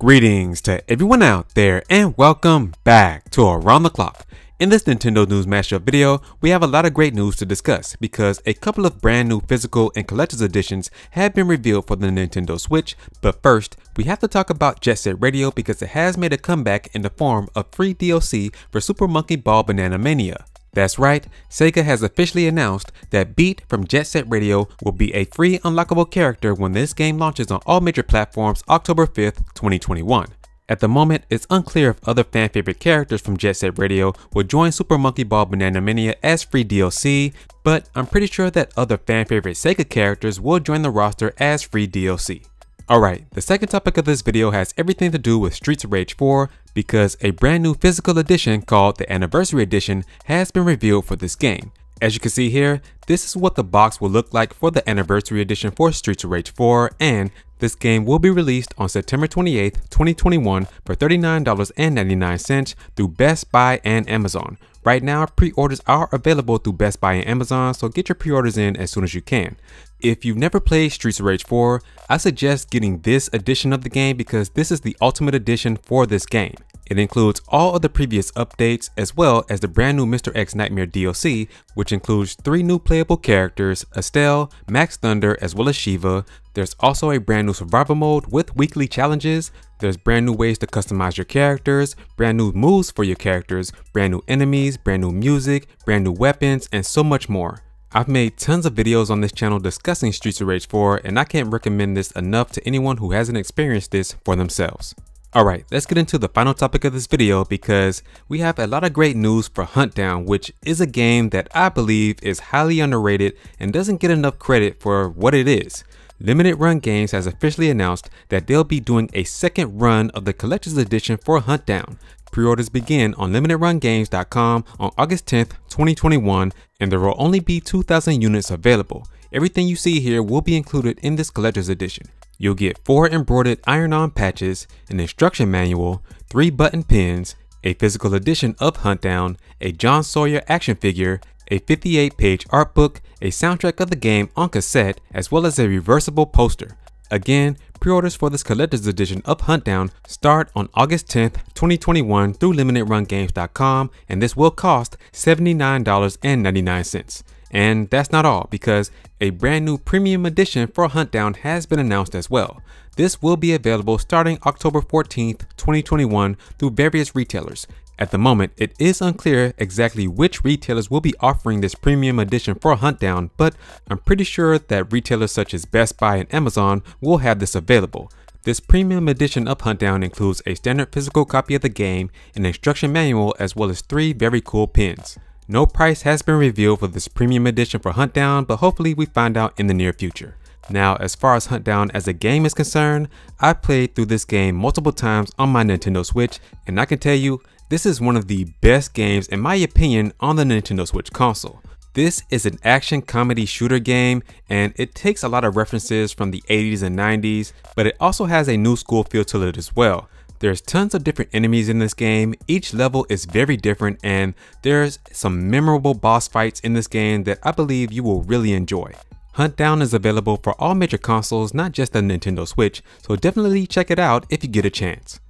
Greetings to everyone out there and welcome back to Around the Clock. In this Nintendo News Mashup video, we have a lot of great news to discuss because a couple of brand new physical and collector's editions have been revealed for the Nintendo Switch, but first, we have to talk about Jet Set Radio because it has made a comeback in the form of free DLC for Super Monkey Ball Banana Mania. That's right, Sega has officially announced that Beat from Jet Set Radio will be a free unlockable character when this game launches on all major platforms October 5th, 2021. At the moment, it's unclear if other fan favorite characters from Jet Set Radio will join Super Monkey Ball Banana Mania as free DLC, but I'm pretty sure that other fan favorite Sega characters will join the roster as free DLC. Alright, the second topic of this video has everything to do with Streets of Rage 4, because a brand new physical edition called the Anniversary Edition has been revealed for this game. As you can see here, this is what the box will look like for the Anniversary Edition for Streets of Rage 4 and this game will be released on September 28, 2021 for $39.99 through Best Buy and Amazon. Right now, pre-orders are available through Best Buy and Amazon, so get your pre-orders in as soon as you can. If you've never played Streets of Rage 4, I suggest getting this edition of the game because this is the ultimate edition for this game. It includes all of the previous updates as well as the brand new Mr. X Nightmare DLC, which includes three new playable characters, Estelle, Max Thunder, as well as Shiva. There's also a brand new survival mode with weekly challenges. There's brand new ways to customize your characters, brand new moves for your characters, brand new enemies, brand new music, brand new weapons, and so much more. I've made tons of videos on this channel discussing Streets of Rage 4 and I can't recommend this enough to anyone who hasn't experienced this for themselves. Alright, let's get into the final topic of this video because we have a lot of great news for Hunt Down, which is a game that I believe is highly underrated and doesn't get enough credit for what it is. Limited Run Games has officially announced that they'll be doing a second run of the collector's edition for Hunt Down. Pre-orders begin on limitedrungames.com on August 10th, 2021, and there will only be 2,000 units available. Everything you see here will be included in this collector's edition. You'll get 4 embroidered iron-on patches, an instruction manual, 3 button pins, a physical edition of Hunt Down, a John Sawyer action figure, a 58 page art book, a soundtrack of the game on cassette, as well as a reversible poster. Again, pre-orders for this collector's edition of Huntdown start on August 10th, 2021 through limitedrungames.com and this will cost $79.99. And that's not all because a brand new premium edition for Huntdown has been announced as well. This will be available starting October 14th, 2021 through various retailers, at the moment, it is unclear exactly which retailers will be offering this premium edition for Huntdown, but I'm pretty sure that retailers such as Best Buy and Amazon will have this available. This premium edition of Huntdown includes a standard physical copy of the game, an instruction manual, as well as three very cool pins. No price has been revealed for this premium edition for Huntdown, but hopefully we find out in the near future. Now, as far as Huntdown as a game is concerned, I played through this game multiple times on my Nintendo Switch, and I can tell you, this is one of the best games, in my opinion, on the Nintendo Switch console. This is an action comedy shooter game, and it takes a lot of references from the 80s and 90s, but it also has a new school feel to it as well. There's tons of different enemies in this game, each level is very different, and there's some memorable boss fights in this game that I believe you will really enjoy. Hunt Down is available for all major consoles, not just the Nintendo Switch, so definitely check it out if you get a chance.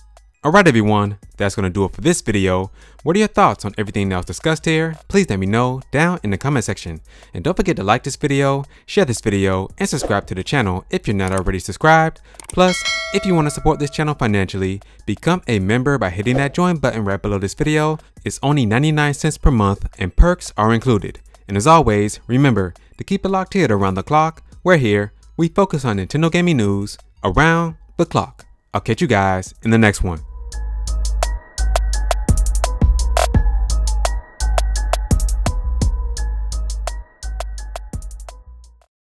Alright everyone, that's going to do it for this video. What are your thoughts on everything that was discussed here? Please let me know down in the comment section. And don't forget to like this video, share this video, and subscribe to the channel if you're not already subscribed. Plus, if you want to support this channel financially, become a member by hitting that join button right below this video. It's only 99 cents per month and perks are included. And as always, remember to keep it locked here Around the Clock. We're here, we focus on Nintendo gaming news around the clock. I'll catch you guys in the next one.